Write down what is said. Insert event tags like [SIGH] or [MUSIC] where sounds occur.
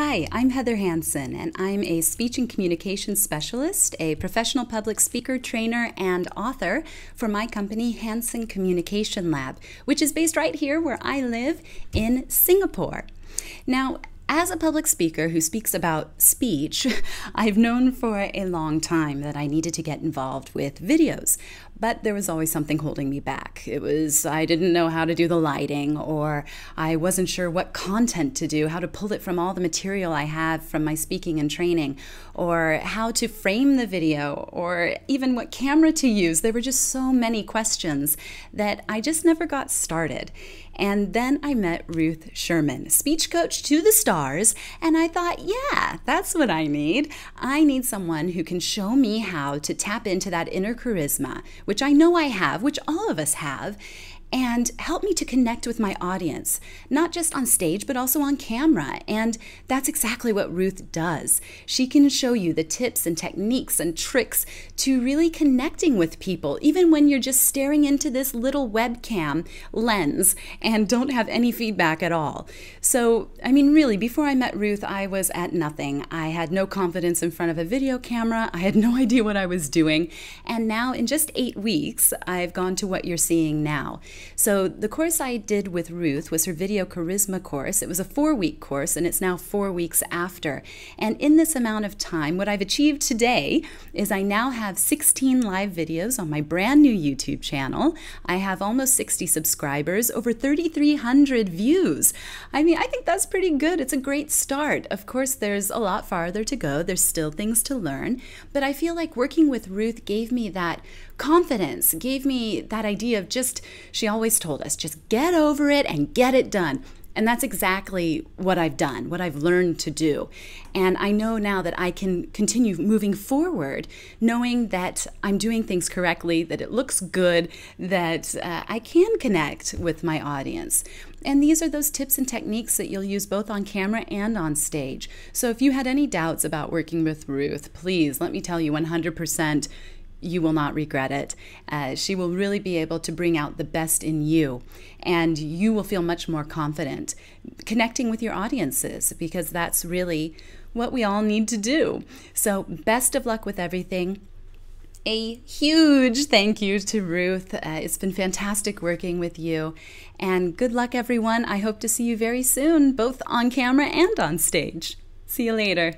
Hi, I'm Heather Hanson, and I'm a speech and communication specialist, a professional public speaker, trainer, and author for my company, Hanson Communication Lab, which is based right here where I live in Singapore. Now, as a public speaker who speaks about speech, [LAUGHS] I've known for a long time that I needed to get involved with videos, but there was always something holding me back. It was I didn't know how to do the lighting, or I wasn't sure what content to do, how to pull it from all the material I have from my speaking and training, or how to frame the video, or even what camera to use. There were just so many questions that I just never got started. And then I met Ruth Sherman, speech coach to the stars stars. And I thought, yeah, that's what I need. I need someone who can show me how to tap into that inner charisma, which I know I have, which all of us have, and help me to connect with my audience, not just on stage, but also on camera. And that's exactly what Ruth does. She can show you the tips and techniques and tricks to really connecting with people, even when you're just staring into this little webcam lens and don't have any feedback at all. So, I mean, really, before I met Ruth, I was at nothing. I had no confidence in front of a video camera, I had no [LAUGHS] idea what I was doing. And now, in just eight weeks, I've gone to what you're seeing now. So the course I did with Ruth was her video charisma course. It was a four week course, and it's now four weeks after. And in this amount of time, what I've achieved today is I now have 16 live videos on my brand new YouTube channel. I have almost 60 subscribers, over 3,300 views. I mean, I think that's pretty good. It's a great start. Of course, there's a lot farther to go, there's still things to learn. But I feel like working with Ruth gave me that confidence, gave me that idea of just, she always told us just get over it and get it done. And that's exactly what I've done, what I've learned to do. And I know now that I can continue moving forward, knowing that I'm doing things correctly, that it looks good, that uh, I can connect with my audience. And these are those tips and techniques that you'll use both on camera and on stage. So if you had any doubts about working with Ruth, please let me tell you 100% you will not regret it. Uh, she will really be able to bring out the best in you, and you will feel much more confident connecting with your audiences because that's really what we all need to do. So, best of luck with everything. A huge thank you to Ruth. Uh, it's been fantastic working with you. And good luck, everyone. I hope to see you very soon, both on camera and on stage. See you later.